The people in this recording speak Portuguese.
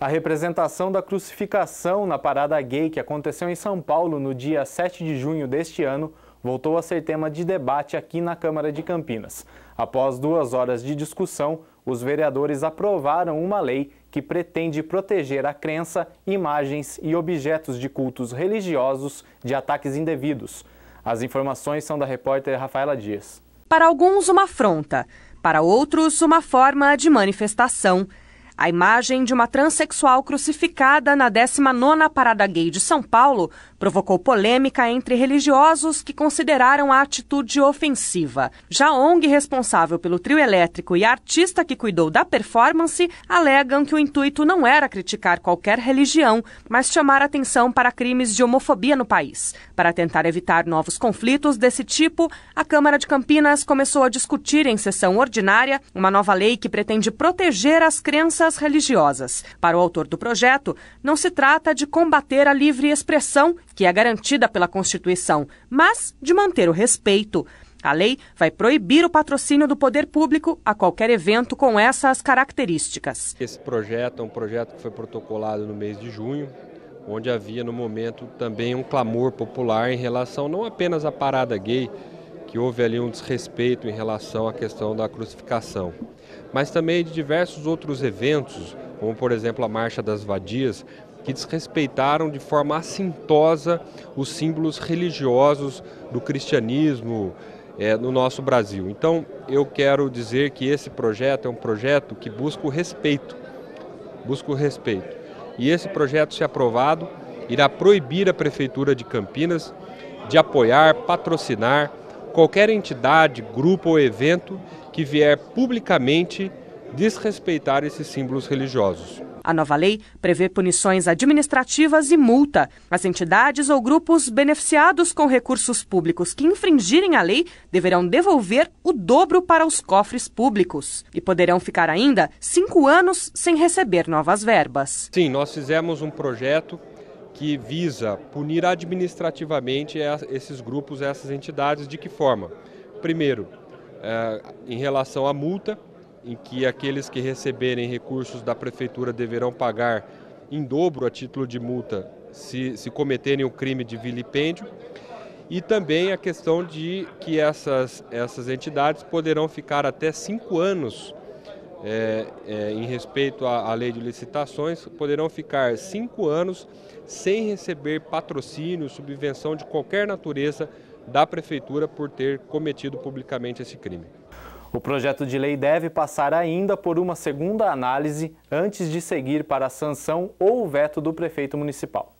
A representação da crucificação na Parada Gay, que aconteceu em São Paulo no dia 7 de junho deste ano, voltou a ser tema de debate aqui na Câmara de Campinas. Após duas horas de discussão, os vereadores aprovaram uma lei que pretende proteger a crença, imagens e objetos de cultos religiosos de ataques indevidos. As informações são da repórter Rafaela Dias. Para alguns, uma afronta. Para outros, uma forma de manifestação. A imagem de uma transexual crucificada na 19ª Parada Gay de São Paulo provocou polêmica entre religiosos que consideraram a atitude ofensiva. Já ONG responsável pelo trio elétrico e a artista que cuidou da performance alegam que o intuito não era criticar qualquer religião, mas chamar atenção para crimes de homofobia no país. Para tentar evitar novos conflitos desse tipo, a Câmara de Campinas começou a discutir em sessão ordinária uma nova lei que pretende proteger as crenças religiosas. Para o autor do projeto, não se trata de combater a livre expressão, que é garantida pela Constituição, mas de manter o respeito. A lei vai proibir o patrocínio do poder público a qualquer evento com essas características. Esse projeto é um projeto que foi protocolado no mês de junho, onde havia no momento também um clamor popular em relação não apenas à parada gay, que houve ali um desrespeito em relação à questão da crucificação. Mas também de diversos outros eventos, como por exemplo a Marcha das Vadias, que desrespeitaram de forma assintosa os símbolos religiosos do cristianismo é, no nosso Brasil. Então, eu quero dizer que esse projeto é um projeto que busca o respeito, busca o respeito. E esse projeto, se aprovado, irá proibir a Prefeitura de Campinas de apoiar, patrocinar qualquer entidade, grupo ou evento que vier publicamente desrespeitar esses símbolos religiosos. A nova lei prevê punições administrativas e multa. As entidades ou grupos beneficiados com recursos públicos que infringirem a lei deverão devolver o dobro para os cofres públicos e poderão ficar ainda cinco anos sem receber novas verbas. Sim, nós fizemos um projeto que visa punir administrativamente é, esses grupos, essas entidades, de que forma? Primeiro, é, em relação à multa, em que aqueles que receberem recursos da prefeitura deverão pagar em dobro a título de multa se, se cometerem o crime de vilipêndio. E também a questão de que essas, essas entidades poderão ficar até cinco anos é, é, em respeito à, à, lei de licitações, poderão ficar cinco anos sem receber patrocínio, subvenção de qualquer natureza da Prefeitura por ter cometido publicamente esse crime. O projeto de lei deve passar ainda por uma segunda análise antes de seguir para a sanção ou o veto do prefeito municipal.